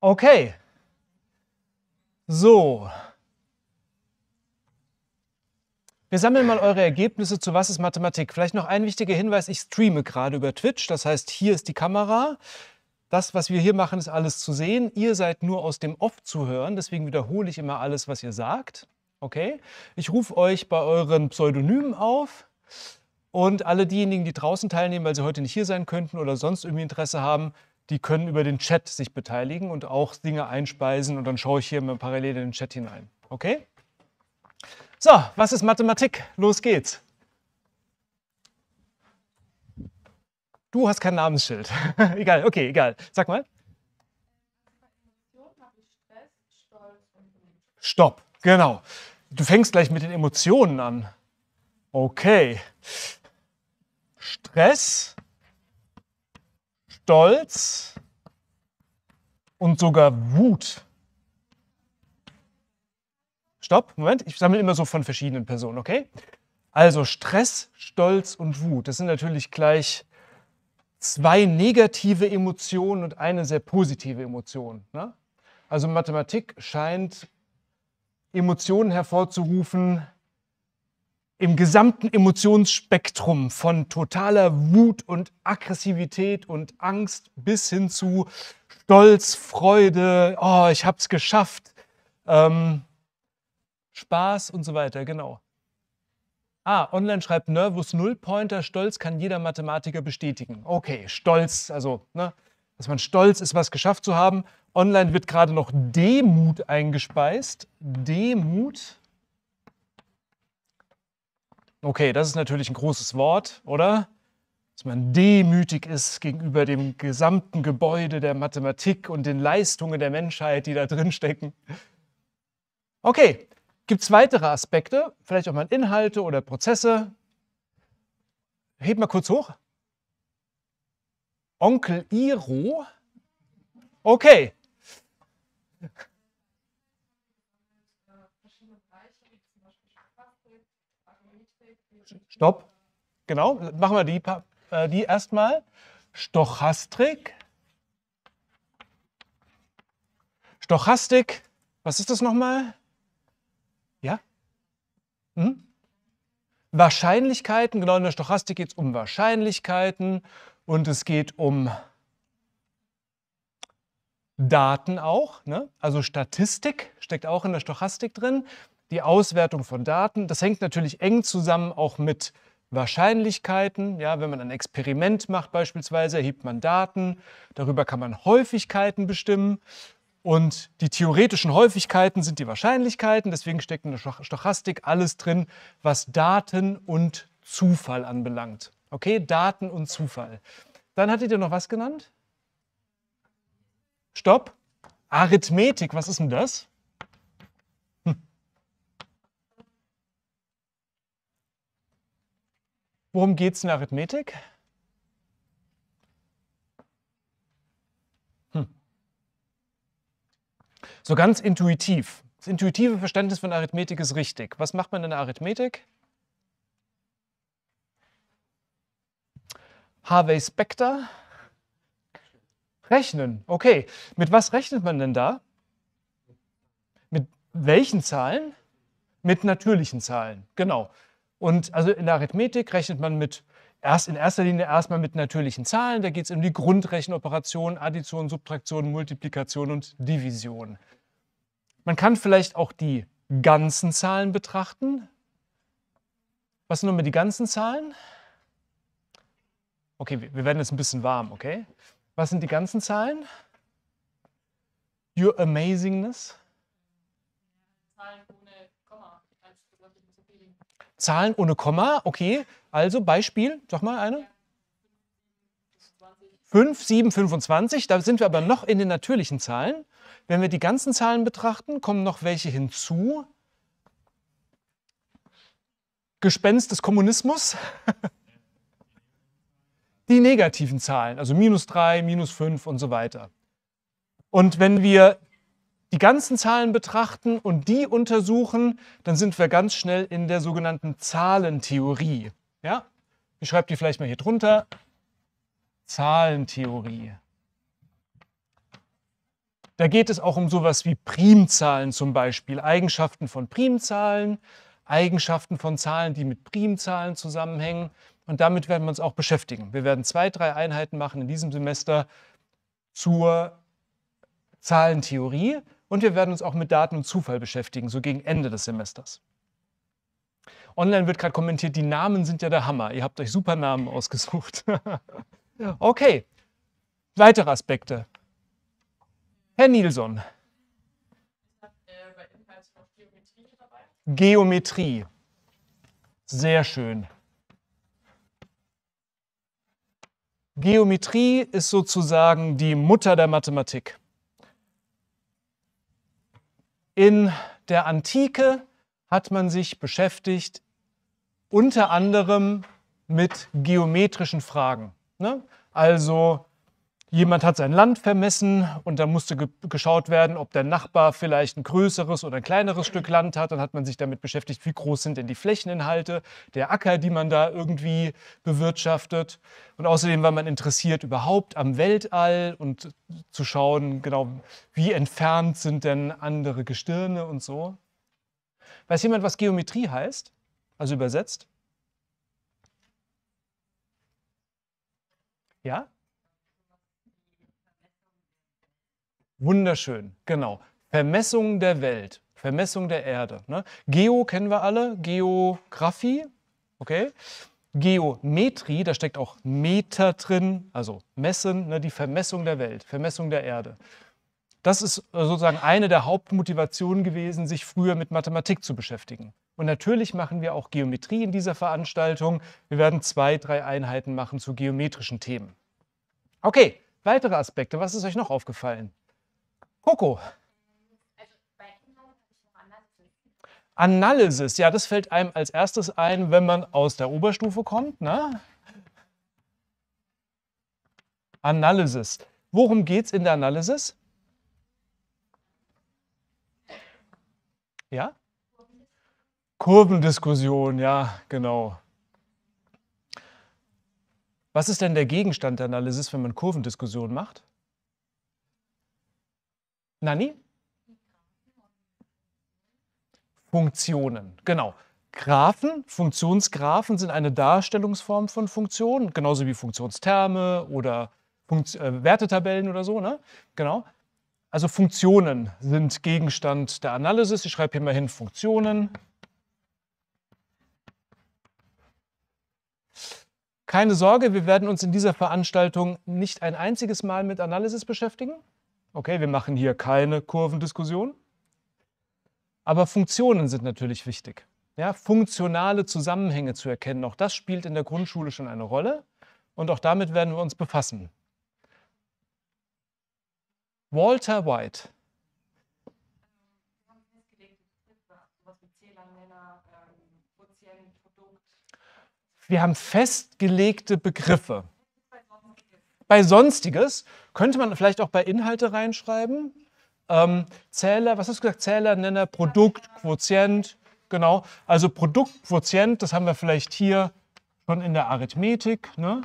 Okay. So. Wir sammeln mal eure Ergebnisse zu Was ist Mathematik. Vielleicht noch ein wichtiger Hinweis, ich streame gerade über Twitch, das heißt, hier ist die Kamera. Das, was wir hier machen, ist alles zu sehen. Ihr seid nur aus dem Off zu hören, deswegen wiederhole ich immer alles, was ihr sagt. Okay? Ich rufe euch bei euren Pseudonymen auf. Und alle diejenigen, die draußen teilnehmen, weil sie heute nicht hier sein könnten oder sonst irgendwie Interesse haben, die können über den Chat sich beteiligen und auch Dinge einspeisen und dann schaue ich hier parallel in den Chat hinein. Okay? So, was ist Mathematik? Los geht's. Du hast kein Namensschild. egal, okay, egal. Sag mal. Stopp, genau. Du fängst gleich mit den Emotionen an. Okay. Stress, Stolz und sogar Wut. Stopp, Moment, ich sammle immer so von verschiedenen Personen, okay? Also Stress, Stolz und Wut, das sind natürlich gleich zwei negative Emotionen und eine sehr positive Emotion. Ne? Also Mathematik scheint Emotionen hervorzurufen, im gesamten Emotionsspektrum von totaler Wut und Aggressivität und Angst bis hin zu Stolz, Freude, oh, ich hab's geschafft, ähm, Spaß und so weiter, genau. Ah, online schreibt Nervus Nullpointer, Stolz kann jeder Mathematiker bestätigen. Okay, Stolz, also, ne, dass man stolz ist, was geschafft zu haben. Online wird gerade noch Demut eingespeist. Demut, Okay, das ist natürlich ein großes Wort, oder? Dass man demütig ist gegenüber dem gesamten Gebäude der Mathematik und den Leistungen der Menschheit, die da drin stecken. Okay, gibt es weitere Aspekte, vielleicht auch mal Inhalte oder Prozesse? Heb mal kurz hoch. Onkel Iro. Okay. Stopp. Genau, machen wir die, äh, die erstmal. Stochastik. Stochastik, was ist das nochmal? Ja? Hm? Wahrscheinlichkeiten, genau in der Stochastik geht es um Wahrscheinlichkeiten und es geht um Daten auch, ne? also Statistik steckt auch in der Stochastik drin die Auswertung von Daten. Das hängt natürlich eng zusammen auch mit Wahrscheinlichkeiten. Ja, wenn man ein Experiment macht beispielsweise, erhebt man Daten. Darüber kann man Häufigkeiten bestimmen. Und die theoretischen Häufigkeiten sind die Wahrscheinlichkeiten. Deswegen steckt in der Stochastik alles drin, was Daten und Zufall anbelangt. Okay, Daten und Zufall. Dann hattet ihr noch was genannt? Stopp. Arithmetik, was ist denn das? Worum geht es in Arithmetik? Hm. So ganz intuitiv. Das intuitive Verständnis von Arithmetik ist richtig. Was macht man in der Arithmetik? Harvey Specter. Rechnen. Okay. Mit was rechnet man denn da? Mit welchen Zahlen? Mit natürlichen Zahlen. Genau. Und also in der Arithmetik rechnet man mit erst in erster Linie erstmal mit natürlichen Zahlen. Da geht es um die Grundrechenoperationen, Addition, Subtraktion, Multiplikation und Division. Man kann vielleicht auch die ganzen Zahlen betrachten. Was sind nochmal die ganzen Zahlen? Okay, wir werden jetzt ein bisschen warm, okay? Was sind die ganzen Zahlen? Your amazingness. Zahlen ohne Komma, okay. Also Beispiel, sag mal eine. 5, 7, 25, da sind wir aber noch in den natürlichen Zahlen. Wenn wir die ganzen Zahlen betrachten, kommen noch welche hinzu. Gespenst des Kommunismus. die negativen Zahlen, also minus 3, minus 5 und so weiter. Und wenn wir die ganzen Zahlen betrachten und die untersuchen, dann sind wir ganz schnell in der sogenannten Zahlentheorie. Ja? Ich schreibe die vielleicht mal hier drunter. Zahlentheorie. Da geht es auch um sowas wie Primzahlen zum Beispiel, Eigenschaften von Primzahlen, Eigenschaften von Zahlen, die mit Primzahlen zusammenhängen. Und damit werden wir uns auch beschäftigen. Wir werden zwei, drei Einheiten machen in diesem Semester zur Zahlentheorie. Und wir werden uns auch mit Daten und Zufall beschäftigen, so gegen Ende des Semesters. Online wird gerade kommentiert, die Namen sind ja der Hammer. Ihr habt euch super Namen ausgesucht. okay, weitere Aspekte. Herr Nilsson. Geometrie. Sehr schön. Geometrie ist sozusagen die Mutter der Mathematik. In der Antike hat man sich beschäftigt unter anderem mit geometrischen Fragen. Ne? Also Jemand hat sein Land vermessen und dann musste ge geschaut werden, ob der Nachbar vielleicht ein größeres oder ein kleineres Stück Land hat. Dann hat man sich damit beschäftigt, wie groß sind denn die Flächeninhalte, der Acker, die man da irgendwie bewirtschaftet. Und außerdem war man interessiert überhaupt am Weltall und zu schauen, genau, wie entfernt sind denn andere Gestirne und so. Weiß jemand, was Geometrie heißt? Also übersetzt? Ja? Wunderschön, genau. Vermessung der Welt, Vermessung der Erde. Ne? Geo kennen wir alle, Geografie, okay? Geometrie, da steckt auch Meter drin, also messen, ne? die Vermessung der Welt, Vermessung der Erde. Das ist äh, sozusagen eine der Hauptmotivationen gewesen, sich früher mit Mathematik zu beschäftigen. Und natürlich machen wir auch Geometrie in dieser Veranstaltung. Wir werden zwei, drei Einheiten machen zu geometrischen Themen. Okay, weitere Aspekte, was ist euch noch aufgefallen? Coco. Analysis, ja, das fällt einem als erstes ein, wenn man aus der Oberstufe kommt. Ne? Analysis. Worum geht es in der Analysis? Ja? Kurvendiskussion, ja, genau. Was ist denn der Gegenstand der Analysis, wenn man Kurvendiskussion macht? Nani? Funktionen, genau. Graphen, Funktionsgraphen sind eine Darstellungsform von Funktionen, genauso wie Funktionsterme oder Funkt äh, Wertetabellen oder so, ne? Genau. Also Funktionen sind Gegenstand der Analysis. Ich schreibe hier mal hin Funktionen. Keine Sorge, wir werden uns in dieser Veranstaltung nicht ein einziges Mal mit Analysis beschäftigen. Okay, wir machen hier keine Kurvendiskussion. Aber Funktionen sind natürlich wichtig. Ja, funktionale Zusammenhänge zu erkennen, auch das spielt in der Grundschule schon eine Rolle. Und auch damit werden wir uns befassen. Walter White. Wir haben festgelegte Begriffe. Bei Sonstiges könnte man vielleicht auch bei Inhalte reinschreiben. Ähm, Zähler, was hast du gesagt? Zähler, Nenner, Produkt, Quotient, genau. Also Produkt, Quotient, das haben wir vielleicht hier schon in der Arithmetik. Ne?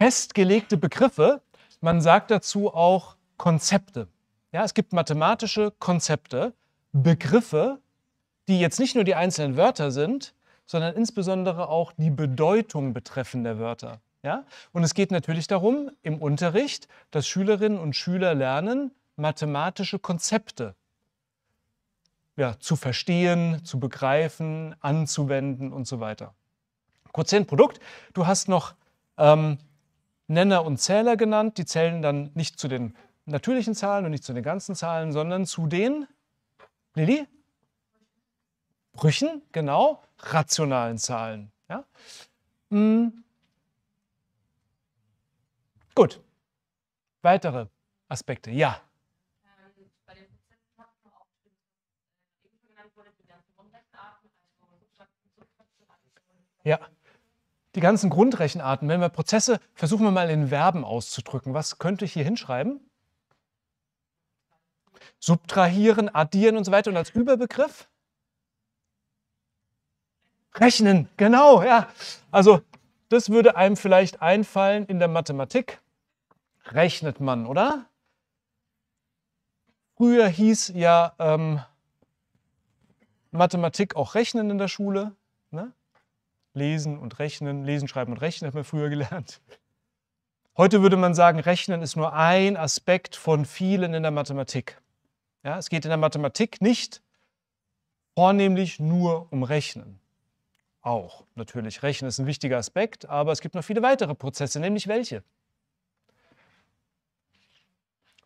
Festgelegte Begriffe, man sagt dazu auch Konzepte. Ja, es gibt mathematische Konzepte, Begriffe, die jetzt nicht nur die einzelnen Wörter sind, sondern insbesondere auch die Bedeutung betreffender Wörter. Ja? Und es geht natürlich darum, im Unterricht, dass Schülerinnen und Schüler lernen, mathematische Konzepte ja, zu verstehen, zu begreifen, anzuwenden und so weiter. Quotientprodukt, du hast noch ähm, Nenner und Zähler genannt. Die zählen dann nicht zu den natürlichen Zahlen und nicht zu den ganzen Zahlen, sondern zu den, Lilly, Brüchen, genau, rationalen Zahlen. Ja? Hm. Gut. Weitere Aspekte, ja. Ähm, äh, also ja. Die ganzen Grundrechenarten, wenn wir Prozesse, versuchen wir mal in Verben auszudrücken. Was könnte ich hier hinschreiben? Subtrahieren, addieren und so weiter. Und als Überbegriff? Rechnen, genau, ja. Also das würde einem vielleicht einfallen in der Mathematik. Rechnet man, oder? Früher hieß ja ähm, Mathematik auch Rechnen in der Schule. Ne? Lesen und Rechnen, Lesen, Schreiben und Rechnen hat man früher gelernt. Heute würde man sagen, Rechnen ist nur ein Aspekt von vielen in der Mathematik. Ja, es geht in der Mathematik nicht vornehmlich nur um Rechnen auch. Natürlich, Rechnen ist ein wichtiger Aspekt, aber es gibt noch viele weitere Prozesse, nämlich welche?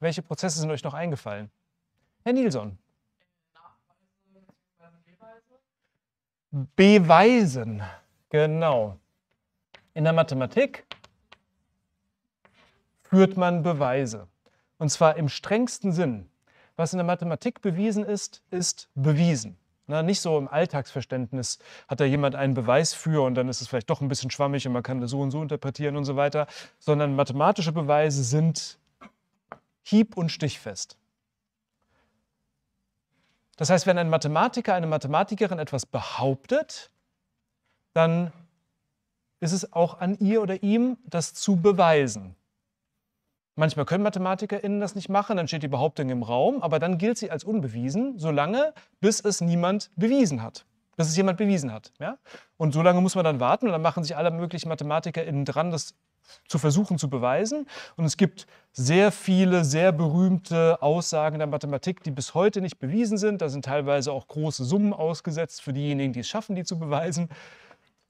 Welche Prozesse sind euch noch eingefallen? Herr Nilsson. Beweisen, genau. In der Mathematik führt man Beweise. Und zwar im strengsten Sinn. Was in der Mathematik bewiesen ist, ist bewiesen. Na, nicht so im Alltagsverständnis hat da jemand einen Beweis für und dann ist es vielleicht doch ein bisschen schwammig und man kann das so und so interpretieren und so weiter, sondern mathematische Beweise sind hieb- und stichfest. Das heißt, wenn ein Mathematiker, eine Mathematikerin etwas behauptet, dann ist es auch an ihr oder ihm, das zu beweisen. Manchmal können MathematikerInnen das nicht machen, dann steht die Behauptung im Raum, aber dann gilt sie als unbewiesen, solange bis es niemand bewiesen hat. Bis es jemand bewiesen hat. Ja? Und solange muss man dann warten und dann machen sich alle möglichen MathematikerInnen dran, das zu versuchen zu beweisen. Und es gibt sehr viele, sehr berühmte Aussagen der Mathematik, die bis heute nicht bewiesen sind. Da sind teilweise auch große Summen ausgesetzt für diejenigen, die es schaffen, die zu beweisen.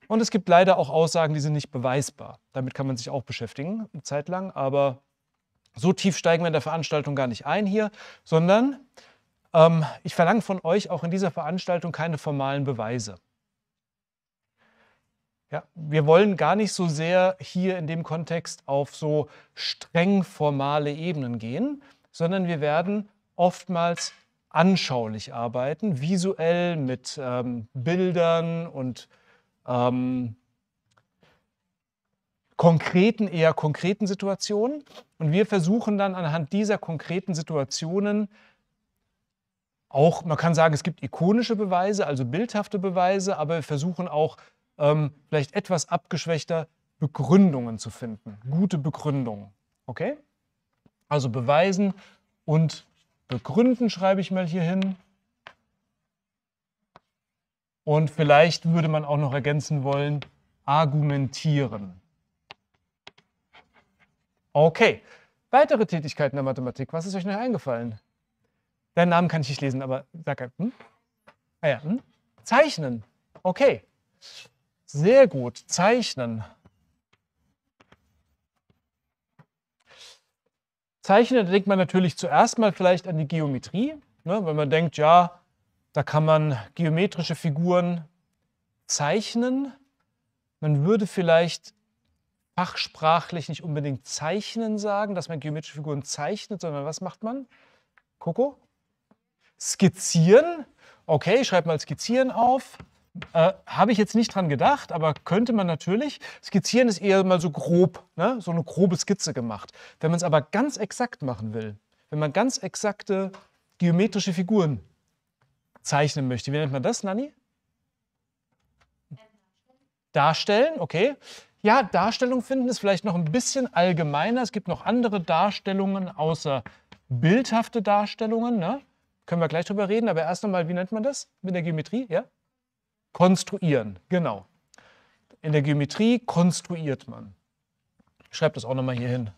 Und es gibt leider auch Aussagen, die sind nicht beweisbar. Damit kann man sich auch beschäftigen, eine Zeit lang, aber so tief steigen wir in der Veranstaltung gar nicht ein hier, sondern ähm, ich verlange von euch auch in dieser Veranstaltung keine formalen Beweise. Ja, wir wollen gar nicht so sehr hier in dem Kontext auf so streng formale Ebenen gehen, sondern wir werden oftmals anschaulich arbeiten, visuell mit ähm, Bildern und ähm, konkreten, eher konkreten Situationen. Und wir versuchen dann anhand dieser konkreten Situationen auch, man kann sagen, es gibt ikonische Beweise, also bildhafte Beweise, aber wir versuchen auch ähm, vielleicht etwas abgeschwächter Begründungen zu finden, gute Begründungen. Okay? Also beweisen und begründen schreibe ich mal hier hin. Und vielleicht würde man auch noch ergänzen wollen, argumentieren. Okay. Weitere Tätigkeiten der Mathematik, was ist euch noch eingefallen? Deinen Namen kann ich nicht lesen, aber sag halt. Hm? Ah ja, hm? Zeichnen. Okay. Sehr gut. Zeichnen. Zeichnen, da denkt man natürlich zuerst mal vielleicht an die Geometrie, ne? wenn man denkt, ja, da kann man geometrische Figuren zeichnen. Man würde vielleicht fachsprachlich nicht unbedingt zeichnen sagen, dass man geometrische Figuren zeichnet, sondern was macht man? Coco? Skizzieren. Okay, ich schreibe mal skizzieren auf. Äh, Habe ich jetzt nicht dran gedacht, aber könnte man natürlich. Skizzieren ist eher mal so grob, ne? so eine grobe Skizze gemacht. Wenn man es aber ganz exakt machen will, wenn man ganz exakte geometrische Figuren zeichnen möchte, wie nennt man das, Nanni? Darstellen, okay. Ja, Darstellung finden ist vielleicht noch ein bisschen allgemeiner. Es gibt noch andere Darstellungen außer bildhafte Darstellungen. Ne? Können wir gleich drüber reden, aber erst einmal, wie nennt man das mit der Geometrie? Ja? Konstruieren, genau. In der Geometrie konstruiert man. Ich schreibe das auch nochmal hier hin.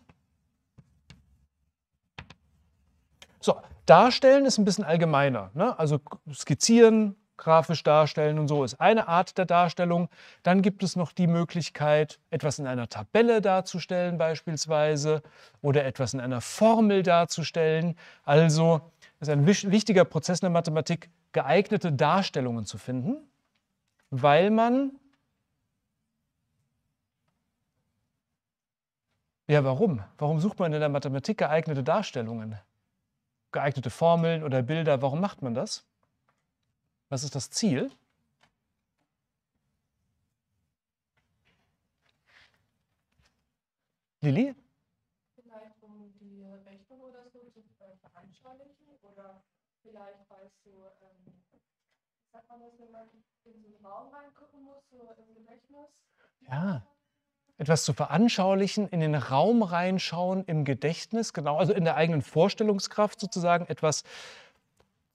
So, darstellen ist ein bisschen allgemeiner. Ne? Also skizzieren, grafisch darstellen und so ist eine Art der Darstellung. Dann gibt es noch die Möglichkeit, etwas in einer Tabelle darzustellen beispielsweise oder etwas in einer Formel darzustellen. Also ist ein wichtiger Prozess in der Mathematik, geeignete Darstellungen zu finden, weil man... Ja, warum? Warum sucht man in der Mathematik geeignete Darstellungen? Geeignete Formeln oder Bilder, warum macht man das? Was ist das Ziel? Lilly? Vielleicht um die Rechnung oder so zu veranschaulichen oder vielleicht, weil es so, ähm, sagt man das, wenn man in so einen Raum reingucken muss, so im Gedächtnis? Ja. Etwas zu veranschaulichen, in den Raum reinschauen, im Gedächtnis, genau, also in der eigenen Vorstellungskraft sozusagen etwas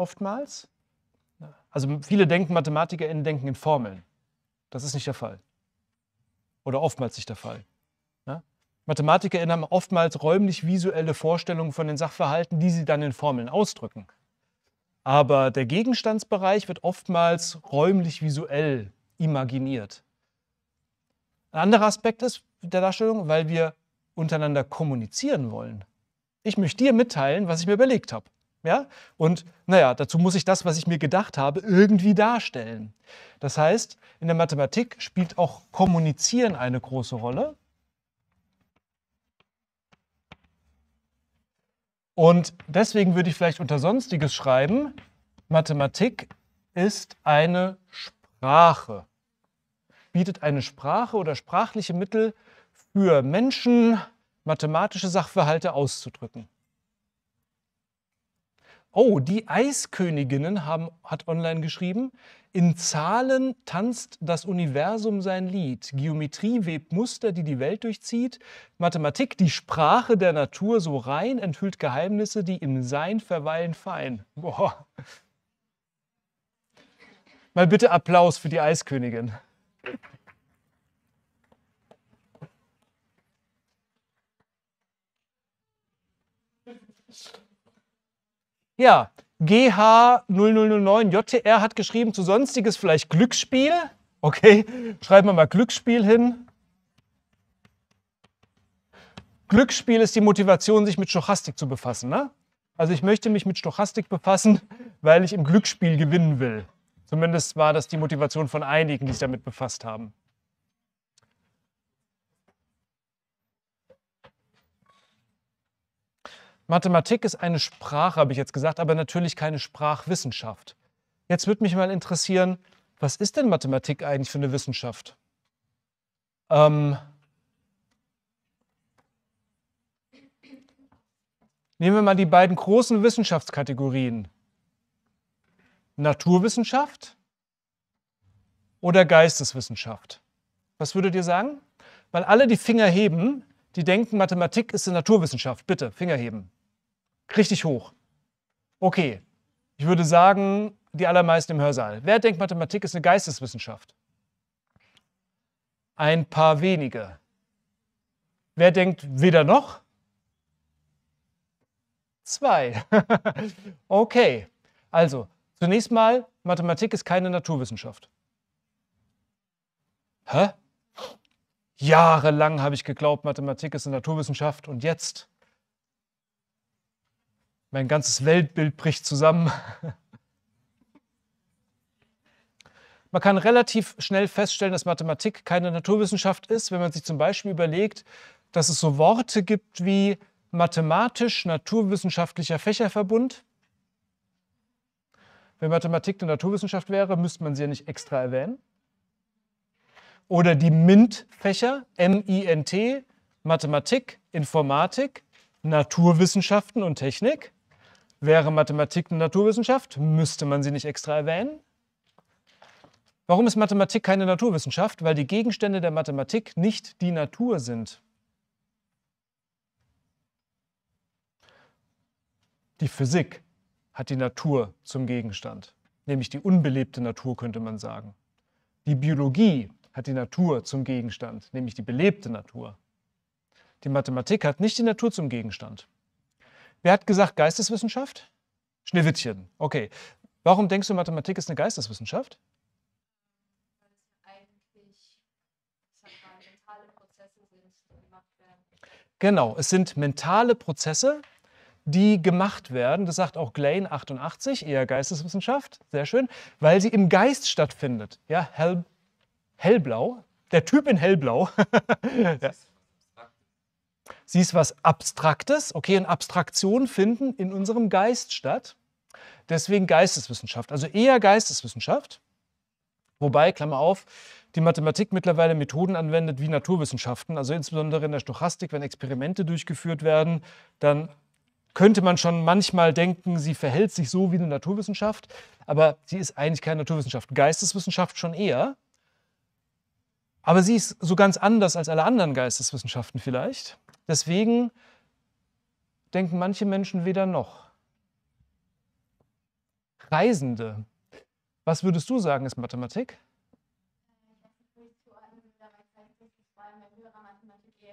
oftmals. Also viele denken, MathematikerInnen denken in Formeln. Das ist nicht der Fall. Oder oftmals nicht der Fall. Ja? MathematikerInnen haben oftmals räumlich-visuelle Vorstellungen von den Sachverhalten, die sie dann in Formeln ausdrücken. Aber der Gegenstandsbereich wird oftmals räumlich-visuell imaginiert. Ein anderer Aspekt ist der Darstellung, weil wir untereinander kommunizieren wollen. Ich möchte dir mitteilen, was ich mir überlegt habe. Ja? Und naja, dazu muss ich das, was ich mir gedacht habe, irgendwie darstellen. Das heißt, in der Mathematik spielt auch Kommunizieren eine große Rolle. Und deswegen würde ich vielleicht unter Sonstiges schreiben, Mathematik ist eine Sprache. Bietet eine Sprache oder sprachliche Mittel für Menschen, mathematische Sachverhalte auszudrücken. Oh, die Eisköniginnen haben, hat online geschrieben, in Zahlen tanzt das Universum sein Lied, Geometrie webt Muster, die die Welt durchzieht, Mathematik die Sprache der Natur so rein, enthüllt Geheimnisse, die im Sein verweilen fein. Boah. Mal bitte Applaus für die Eiskönigin. Ja, GH0009JTR hat geschrieben zu sonstiges vielleicht Glücksspiel. Okay, schreiben wir mal Glücksspiel hin. Glücksspiel ist die Motivation, sich mit Stochastik zu befassen. Ne? Also ich möchte mich mit Stochastik befassen, weil ich im Glücksspiel gewinnen will. Zumindest war das die Motivation von einigen, die sich damit befasst haben. Mathematik ist eine Sprache, habe ich jetzt gesagt, aber natürlich keine Sprachwissenschaft. Jetzt würde mich mal interessieren, was ist denn Mathematik eigentlich für eine Wissenschaft? Ähm, nehmen wir mal die beiden großen Wissenschaftskategorien. Naturwissenschaft oder Geisteswissenschaft? Was würdet ihr sagen? Weil alle die Finger heben, die denken, Mathematik ist eine Naturwissenschaft. Bitte, Finger heben richtig hoch. Okay, ich würde sagen, die allermeisten im Hörsaal. Wer denkt, Mathematik ist eine Geisteswissenschaft? Ein paar wenige. Wer denkt, weder noch? Zwei. okay, also zunächst mal, Mathematik ist keine Naturwissenschaft. Hä? Jahrelang habe ich geglaubt, Mathematik ist eine Naturwissenschaft und jetzt mein ganzes Weltbild bricht zusammen. Man kann relativ schnell feststellen, dass Mathematik keine Naturwissenschaft ist, wenn man sich zum Beispiel überlegt, dass es so Worte gibt wie mathematisch-naturwissenschaftlicher Fächerverbund. Wenn Mathematik eine Naturwissenschaft wäre, müsste man sie ja nicht extra erwähnen. Oder die MINT-Fächer, M-I-N-T, Mathematik, Informatik, Naturwissenschaften und Technik. Wäre Mathematik eine Naturwissenschaft, müsste man sie nicht extra erwähnen? Warum ist Mathematik keine Naturwissenschaft? Weil die Gegenstände der Mathematik nicht die Natur sind. Die Physik hat die Natur zum Gegenstand, nämlich die unbelebte Natur könnte man sagen. Die Biologie hat die Natur zum Gegenstand, nämlich die belebte Natur. Die Mathematik hat nicht die Natur zum Gegenstand. Wer hat gesagt Geisteswissenschaft? Schneewittchen. Okay. Warum denkst du, Mathematik ist eine Geisteswissenschaft? Genau, es sind mentale Prozesse, die gemacht werden. Das sagt auch Glane 88, eher Geisteswissenschaft, sehr schön, weil sie im Geist stattfindet. Ja, hell, hellblau, der Typ in hellblau. ja. Sie ist was Abstraktes, okay, und Abstraktionen finden in unserem Geist statt. Deswegen Geisteswissenschaft, also eher Geisteswissenschaft. Wobei, Klammer auf, die Mathematik mittlerweile Methoden anwendet wie Naturwissenschaften, also insbesondere in der Stochastik, wenn Experimente durchgeführt werden, dann könnte man schon manchmal denken, sie verhält sich so wie eine Naturwissenschaft, aber sie ist eigentlich keine Naturwissenschaft. Geisteswissenschaft schon eher, aber sie ist so ganz anders als alle anderen Geisteswissenschaften vielleicht. Deswegen denken manche Menschen weder noch. Reisende. Was würdest du sagen, ist Mathematik?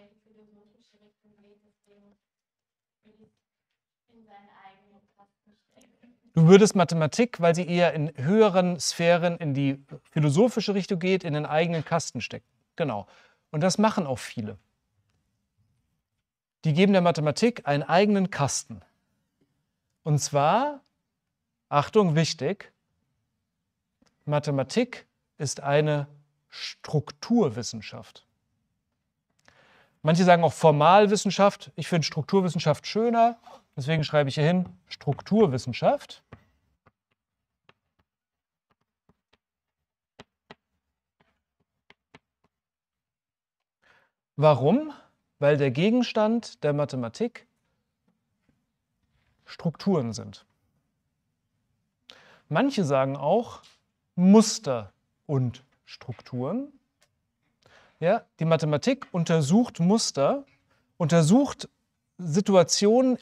Äh, du würdest Mathematik, weil sie eher in höheren Sphären in die philosophische Richtung geht, in den eigenen Kasten stecken. Genau. Und das machen auch viele die geben der Mathematik einen eigenen Kasten. Und zwar, Achtung, wichtig, Mathematik ist eine Strukturwissenschaft. Manche sagen auch Formalwissenschaft. Ich finde Strukturwissenschaft schöner. Deswegen schreibe ich hier hin Strukturwissenschaft. Warum? weil der Gegenstand der Mathematik Strukturen sind. Manche sagen auch Muster und Strukturen. Ja, die Mathematik untersucht Muster, untersucht Situationen,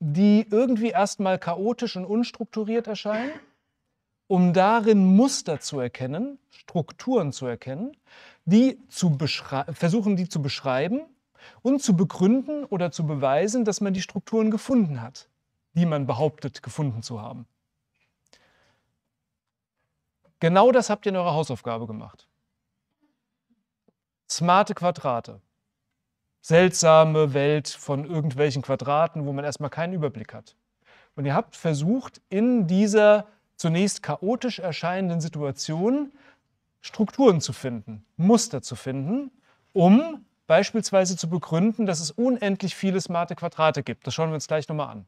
die irgendwie erstmal chaotisch und unstrukturiert erscheinen um darin Muster zu erkennen, Strukturen zu erkennen, die zu versuchen, die zu beschreiben und zu begründen oder zu beweisen, dass man die Strukturen gefunden hat, die man behauptet gefunden zu haben. Genau das habt ihr in eurer Hausaufgabe gemacht. Smarte Quadrate. Seltsame Welt von irgendwelchen Quadraten, wo man erstmal keinen Überblick hat. Und ihr habt versucht, in dieser zunächst chaotisch erscheinenden Situationen Strukturen zu finden, Muster zu finden, um beispielsweise zu begründen, dass es unendlich viele smarte Quadrate gibt. Das schauen wir uns gleich nochmal an.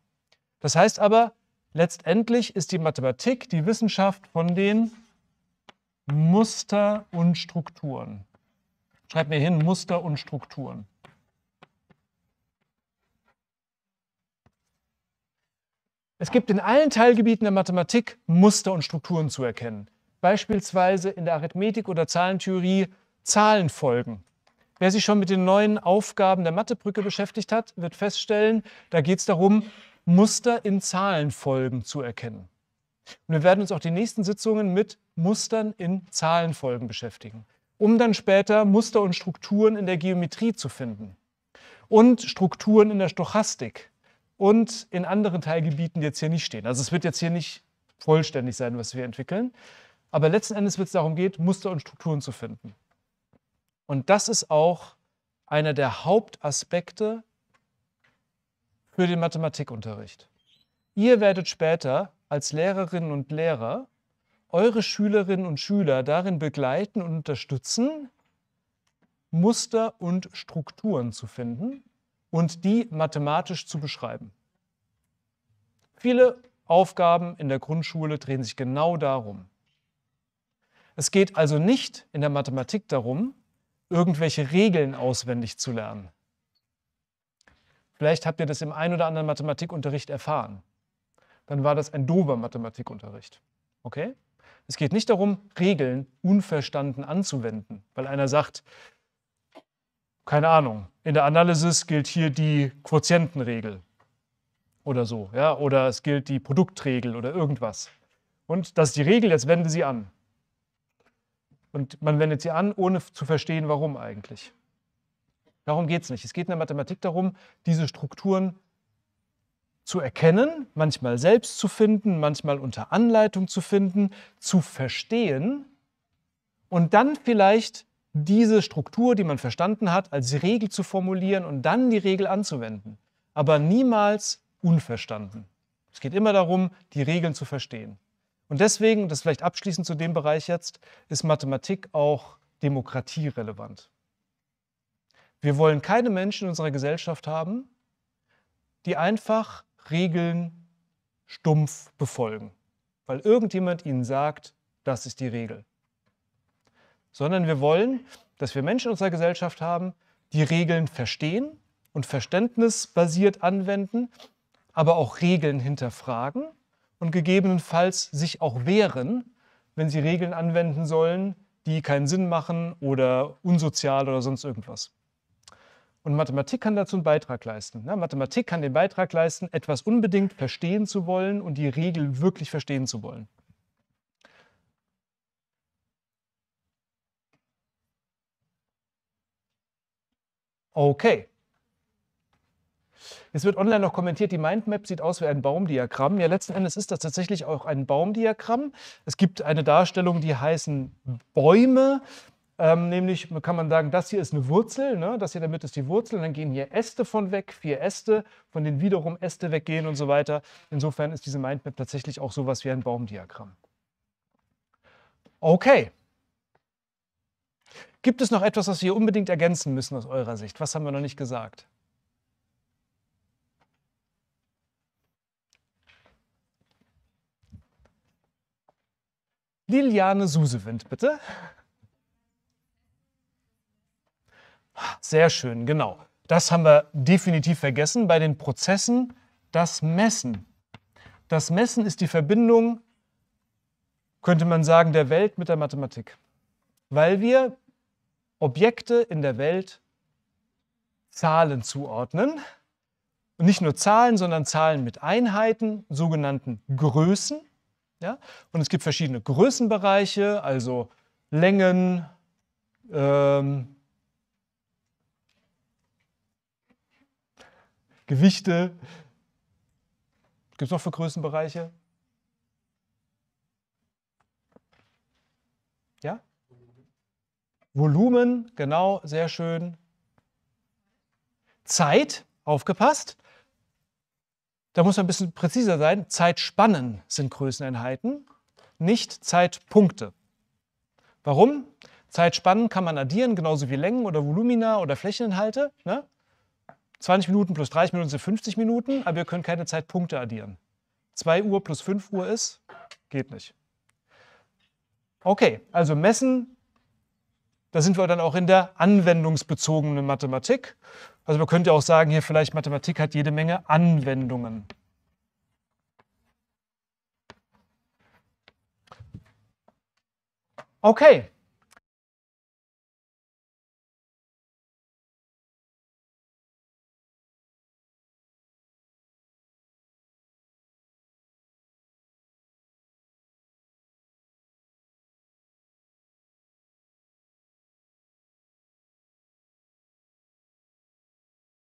Das heißt aber, letztendlich ist die Mathematik die Wissenschaft von den Muster und Strukturen. Schreibt mir hin, Muster und Strukturen. Es gibt in allen Teilgebieten der Mathematik Muster und Strukturen zu erkennen. Beispielsweise in der Arithmetik oder Zahlentheorie Zahlenfolgen. Wer sich schon mit den neuen Aufgaben der Mathebrücke beschäftigt hat, wird feststellen, da geht es darum, Muster in Zahlenfolgen zu erkennen. Und wir werden uns auch die nächsten Sitzungen mit Mustern in Zahlenfolgen beschäftigen, um dann später Muster und Strukturen in der Geometrie zu finden und Strukturen in der Stochastik, und in anderen Teilgebieten jetzt hier nicht stehen. Also es wird jetzt hier nicht vollständig sein, was wir entwickeln. Aber letzten Endes wird es darum gehen, Muster und Strukturen zu finden. Und das ist auch einer der Hauptaspekte für den Mathematikunterricht. Ihr werdet später als Lehrerinnen und Lehrer eure Schülerinnen und Schüler darin begleiten und unterstützen, Muster und Strukturen zu finden und die mathematisch zu beschreiben. Viele Aufgaben in der Grundschule drehen sich genau darum. Es geht also nicht in der Mathematik darum, irgendwelche Regeln auswendig zu lernen. Vielleicht habt ihr das im einen oder anderen Mathematikunterricht erfahren. Dann war das ein dober Mathematikunterricht. Okay? Es geht nicht darum, Regeln unverstanden anzuwenden, weil einer sagt, keine Ahnung, in der Analysis gilt hier die Quotientenregel oder so, ja, oder es gilt die Produktregel oder irgendwas. Und das ist die Regel, jetzt wende sie an. Und man wendet sie an, ohne zu verstehen, warum eigentlich. Darum geht es nicht. Es geht in der Mathematik darum, diese Strukturen zu erkennen, manchmal selbst zu finden, manchmal unter Anleitung zu finden, zu verstehen und dann vielleicht diese Struktur, die man verstanden hat, als Regel zu formulieren und dann die Regel anzuwenden, aber niemals unverstanden. Es geht immer darum, die Regeln zu verstehen. Und deswegen, das vielleicht abschließend zu dem Bereich jetzt, ist Mathematik auch demokratierelevant. Wir wollen keine Menschen in unserer Gesellschaft haben, die einfach Regeln stumpf befolgen, weil irgendjemand ihnen sagt, das ist die Regel sondern wir wollen, dass wir Menschen in unserer Gesellschaft haben, die Regeln verstehen und verständnisbasiert anwenden, aber auch Regeln hinterfragen und gegebenenfalls sich auch wehren, wenn sie Regeln anwenden sollen, die keinen Sinn machen oder unsozial oder sonst irgendwas. Und Mathematik kann dazu einen Beitrag leisten. Ja, Mathematik kann den Beitrag leisten, etwas unbedingt verstehen zu wollen und die Regel wirklich verstehen zu wollen. Okay. Es wird online noch kommentiert, die Mindmap sieht aus wie ein Baumdiagramm. Ja, letzten Endes ist das tatsächlich auch ein Baumdiagramm. Es gibt eine Darstellung, die heißen Bäume. Ähm, nämlich kann man sagen, das hier ist eine Wurzel, ne? das hier damit ist die Wurzel, und dann gehen hier Äste von weg, vier Äste, von denen wiederum Äste weggehen und so weiter. Insofern ist diese Mindmap tatsächlich auch sowas wie ein Baumdiagramm. Okay, Gibt es noch etwas, was wir unbedingt ergänzen müssen aus eurer Sicht? Was haben wir noch nicht gesagt? Liliane Susewind, bitte. Sehr schön, genau. Das haben wir definitiv vergessen bei den Prozessen. Das Messen. Das Messen ist die Verbindung, könnte man sagen, der Welt mit der Mathematik. Weil wir Objekte in der Welt Zahlen zuordnen. Und nicht nur Zahlen, sondern Zahlen mit Einheiten, sogenannten Größen. Ja? Und es gibt verschiedene Größenbereiche, also Längen, ähm, Gewichte. Gibt es noch für Größenbereiche? Volumen, genau, sehr schön. Zeit, aufgepasst. Da muss man ein bisschen präziser sein. Zeitspannen sind Größeneinheiten, nicht Zeitpunkte. Warum? Zeitspannen kann man addieren, genauso wie Längen oder Volumina oder Flächeninhalte. Ne? 20 Minuten plus 30 Minuten sind 50 Minuten, aber wir können keine Zeitpunkte addieren. 2 Uhr plus 5 Uhr ist, geht nicht. Okay, also messen da sind wir dann auch in der anwendungsbezogenen Mathematik. Also man könnte auch sagen, hier vielleicht Mathematik hat jede Menge Anwendungen. Okay,